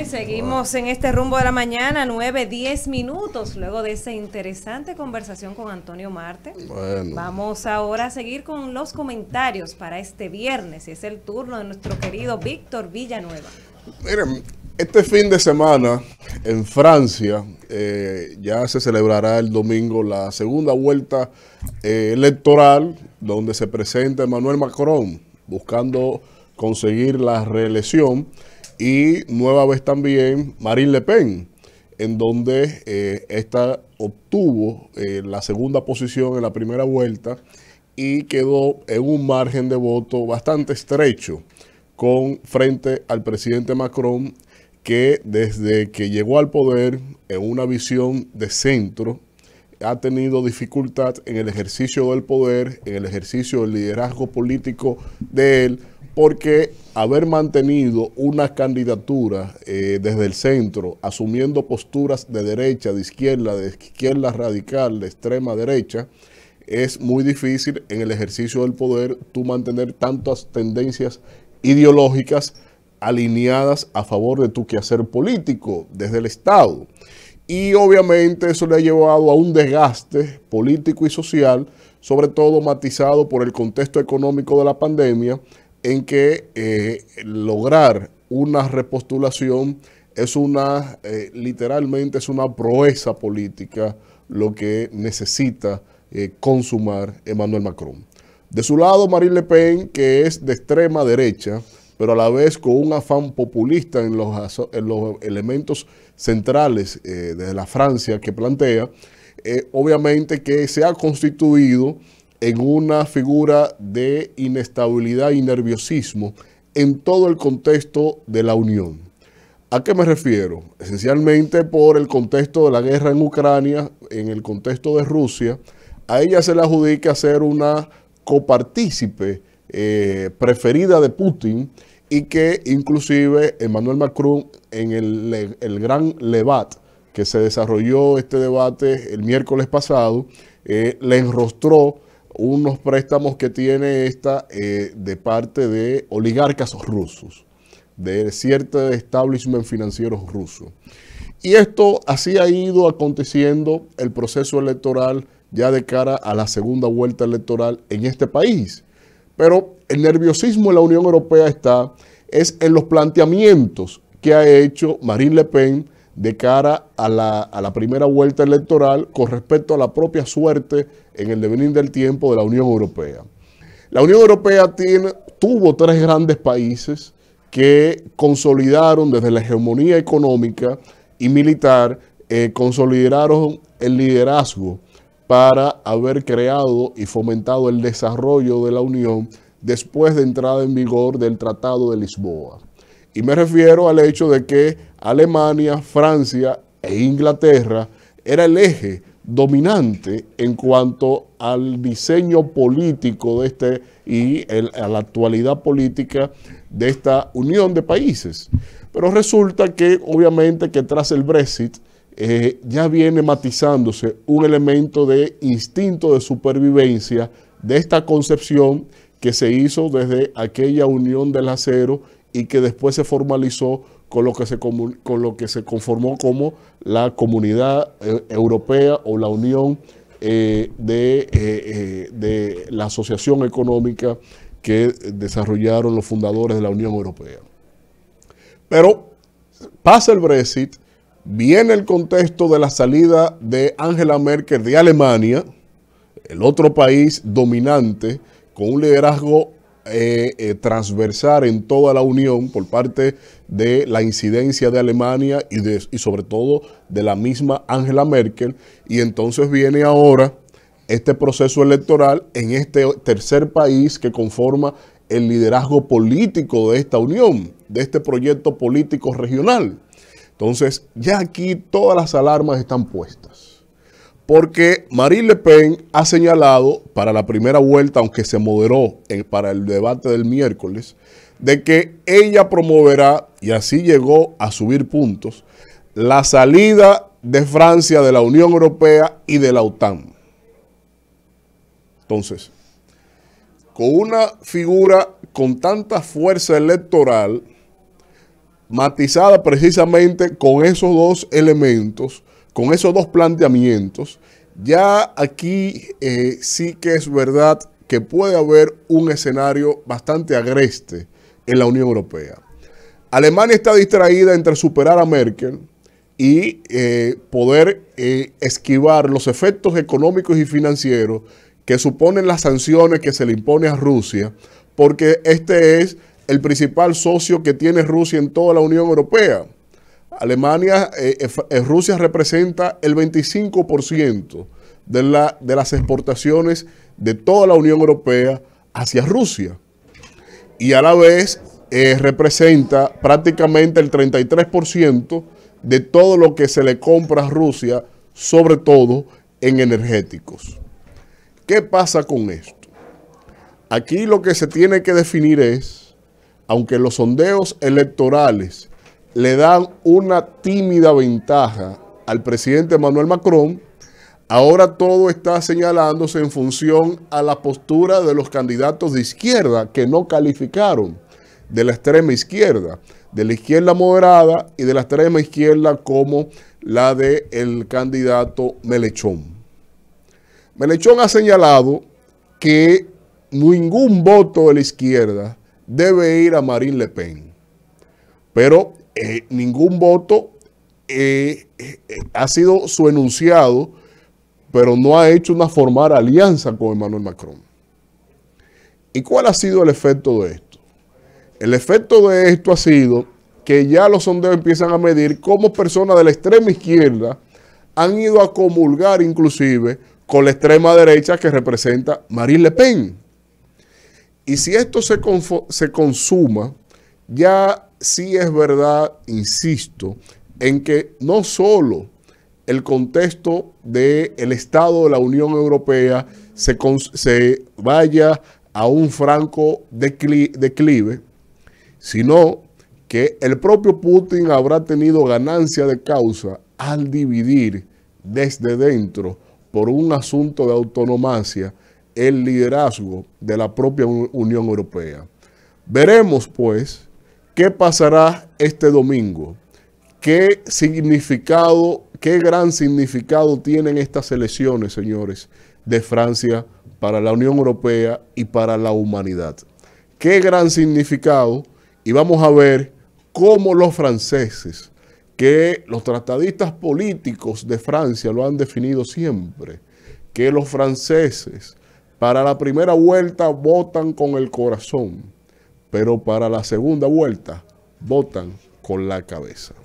y seguimos en este rumbo de la mañana, 9, 10 minutos, luego de esa interesante conversación con Antonio Marte. Vamos ahora a seguir con los comentarios para este viernes, y es el turno de nuestro querido Víctor Villanueva. Miren, este fin de semana en Francia eh, ya se celebrará el domingo la segunda vuelta eh, electoral, donde se presenta Emmanuel Macron buscando conseguir la reelección. Y nueva vez también Marine Le Pen, en donde eh, esta obtuvo eh, la segunda posición en la primera vuelta y quedó en un margen de voto bastante estrecho con frente al presidente Macron que desde que llegó al poder en una visión de centro ha tenido dificultad en el ejercicio del poder, en el ejercicio del liderazgo político de él, porque haber mantenido una candidatura eh, desde el centro, asumiendo posturas de derecha, de izquierda, de izquierda radical, de extrema derecha, es muy difícil en el ejercicio del poder tú mantener tantas tendencias ideológicas alineadas a favor de tu quehacer político desde el Estado. Y obviamente eso le ha llevado a un desgaste político y social, sobre todo matizado por el contexto económico de la pandemia, en que eh, lograr una repostulación es una, eh, literalmente es una proeza política lo que necesita eh, consumar Emmanuel Macron. De su lado, Marine Le Pen, que es de extrema derecha, pero a la vez con un afán populista en los, elementos centrales de la Francia que plantea, obviamente que se ha constituido en una figura de inestabilidad y nerviosismo en todo el contexto de la Unión. ¿A qué me refiero? Esencialmente por el contexto de la guerra en Ucrania, en el contexto de Rusia, a ella se le adjudica ser una copartícipe eh, preferida de Putin y que inclusive Emmanuel Macron en el, gran Levat, que se desarrolló este debate el miércoles pasado, eh, le enrostró unos préstamos que tiene esta eh, de parte de oligarcas rusos, de cierto establishment financiero ruso. Y esto así ha ido aconteciendo el proceso electoral ya de cara a la segunda vuelta electoral en este país. Pero el nerviosismo en la Unión Europea está es en los planteamientos que ha hecho Marine Le Pen de cara a la, a la, primera vuelta electoral con respecto a la propia suerte en el devenir del tiempo de la Unión Europea. La Unión Europea tiene, tuvo tres grandes países que consolidaron desde la hegemonía económica y militar, eh, consolidaron el liderazgo para haber creado y fomentado el desarrollo de la Unión después de entrada en vigor del Tratado de Lisboa. Y me refiero al hecho de que Alemania, Francia e Inglaterra era el eje dominante en cuanto al diseño político de este y a la actualidad política de esta unión de países. Pero resulta que obviamente que tras el Brexit eh, ya viene matizándose un elemento de instinto de supervivencia de esta concepción que se hizo desde aquella unión del acero y que después se formalizó con lo que se, con lo que se conformó como la Comunidad eh, Europea o la Unión eh, de, eh, de la Asociación Económica que desarrollaron los fundadores de la Unión Europea. Pero pasa el Brexit, viene el contexto de la salida de Angela Merkel de Alemania, el otro país dominante, con un liderazgo eh, eh, transversar en toda la Unión por parte de la incidencia de Alemania y, de, y sobre todo de la misma Angela Merkel. Y entonces viene ahora este proceso electoral en este tercer país que conforma el liderazgo político de esta Unión, de este proyecto político regional. Entonces, ya aquí todas las alarmas están puestas porque Marine Le Pen ha señalado para la primera vuelta, aunque se moderó para el debate del miércoles, de que ella promoverá, y así llegó a subir puntos, la salida de Francia de la Unión Europea y de la OTAN. Entonces, con una figura con tanta fuerza electoral, matizada precisamente con esos dos elementos, con esos dos planteamientos, ya aquí eh, sí que es verdad que puede haber un escenario bastante agreste en la Unión Europea. Alemania está distraída entre superar a Merkel y eh, poder eh, esquivar los efectos económicos y financieros que suponen las sanciones que se le impone a Rusia, porque este es el principal socio que tiene Rusia en toda la Unión Europea. Alemania, eh, eh, eh, Rusia representa el 25% de, la, de las exportaciones de toda la Unión Europea hacia Rusia. Y a la vez representa prácticamente el 33% de todo lo que se le compra a Rusia, sobre todo en energéticos. ¿Qué pasa con esto? Aquí lo que se tiene que definir es, aunque los sondeos electorales le dan una tímida ventaja al presidente Manuel Macron, ahora todo está señalándose en función a la postura de los candidatos de izquierda que no calificaron, de la extrema izquierda, de la izquierda moderada y de la extrema izquierda como la del el candidato Melechón. Melechón ha señalado que ningún voto de la izquierda debe ir a Marine Le Pen. Pero eh, ningún voto eh, eh, ha sido su enunciado, pero no ha hecho una formal alianza con Emmanuel Macron. ¿Y cuál ha sido el efecto de esto? El efecto de esto ha sido que ya los sondeos empiezan a medir cómo personas de la extrema izquierda han ido a comulgar inclusive con la extrema derecha que representa Marine Le Pen. Y si esto se, se consuma, ya sí es verdad, insisto, en que no solo el contexto del el Estado de la Unión Europea se, vaya a un franco declive, sino que el propio Putin habrá tenido ganancia de causa al dividir desde dentro por un asunto de autonomía, el liderazgo de la propia Unión Europea. Veremos pues ¿Qué pasará este domingo? ¿Qué significado, qué gran significado tienen estas elecciones, señores, de Francia para la Unión Europea y para la humanidad? Qué gran significado y vamos a ver cómo los franceses, que los tratadistas políticos de Francia lo han definido siempre, que los franceses para la primera vuelta votan con el corazón pero para la segunda vuelta votan con la cabeza.